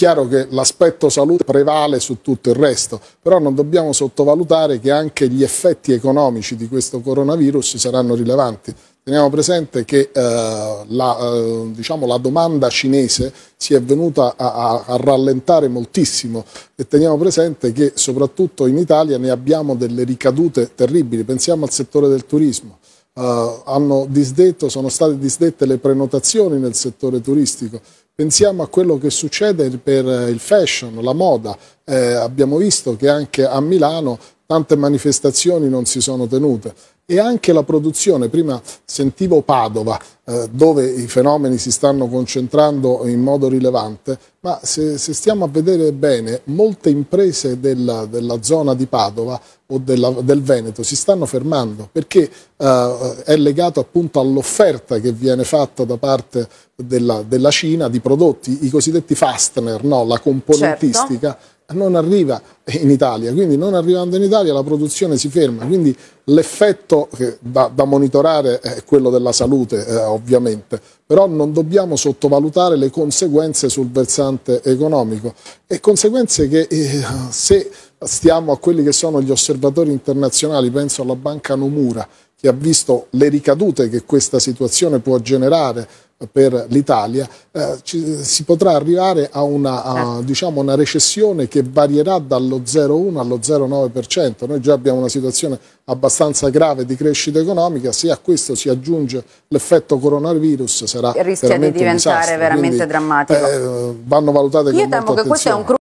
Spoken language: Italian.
chiaro che l'aspetto salute prevale su tutto il resto, però non dobbiamo sottovalutare che anche gli effetti economici di questo coronavirus saranno rilevanti. Teniamo presente che eh, la, eh, diciamo, la, domanda cinese si è venuta a, a, a, rallentare moltissimo e teniamo presente che soprattutto in Italia ne abbiamo delle ricadute terribili. Pensiamo al settore del turismo. Eh, hanno disdetto, sono state disdette le prenotazioni nel settore turistico. Pensiamo a quello che succede per eh, il fashion, la moda. Eh, abbiamo visto che anche a Milano tante manifestazioni non si sono tenute e anche la produzione. Prima sentivo Padova, eh, dove i fenomeni si stanno concentrando in modo rilevante, ma se, se stiamo a vedere bene, molte imprese della, della zona di Padova o della, del Veneto si stanno fermando perché eh, è legato appunto all'offerta che viene fatta da parte della, della, Cina di prodotti, i cosiddetti fastener, no? la certo. componentistica. Certo non arriva in Italia, quindi non arrivando in Italia la produzione si ferma, quindi l'effetto da, da, monitorare è quello della salute eh, ovviamente, però non dobbiamo sottovalutare le conseguenze sul versante economico e conseguenze che eh, se stiamo a quelli che sono gli osservatori internazionali, penso alla banca Nomura che ha visto le ricadute che questa situazione può generare per l'Italia, eh, ci, si potrà arrivare a una, a, eh. diciamo, una recessione che varierà dallo 0,1 allo 0,9%. Noi già abbiamo una situazione abbastanza grave di crescita economica, se a questo si aggiunge l'effetto coronavirus sarà Il rischio di diventare veramente Quindi, drammatico. Eh, vanno valutate Io con molta attenzione.